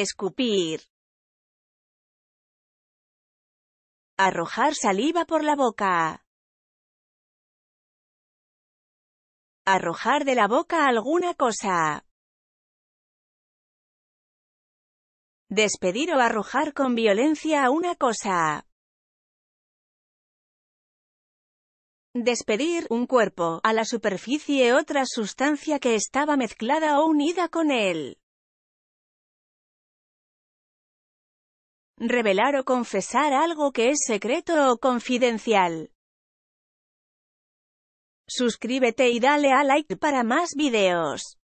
escupir, arrojar saliva por la boca, arrojar de la boca alguna cosa, despedir o arrojar con violencia a una cosa. Despedir un cuerpo a la superficie otra sustancia que estaba mezclada o unida con él. Revelar o confesar algo que es secreto o confidencial. Suscríbete y dale a like para más videos.